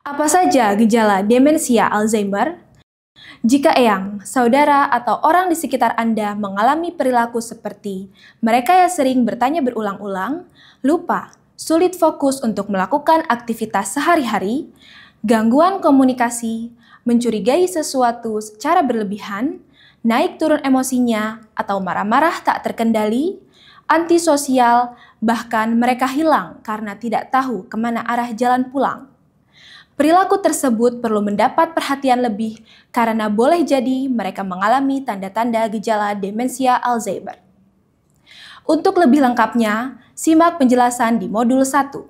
Apa saja gejala demensia Alzheimer? Jika eyang, saudara, atau orang di sekitar Anda mengalami perilaku seperti mereka yang sering bertanya berulang-ulang, lupa, sulit fokus untuk melakukan aktivitas sehari-hari, gangguan komunikasi, mencurigai sesuatu secara berlebihan, naik turun emosinya, atau marah-marah tak terkendali, antisosial, bahkan mereka hilang karena tidak tahu kemana arah jalan pulang. Perilaku tersebut perlu mendapat perhatian lebih karena boleh jadi mereka mengalami tanda-tanda gejala demensia Alzheimer. Untuk lebih lengkapnya, simak penjelasan di modul 1.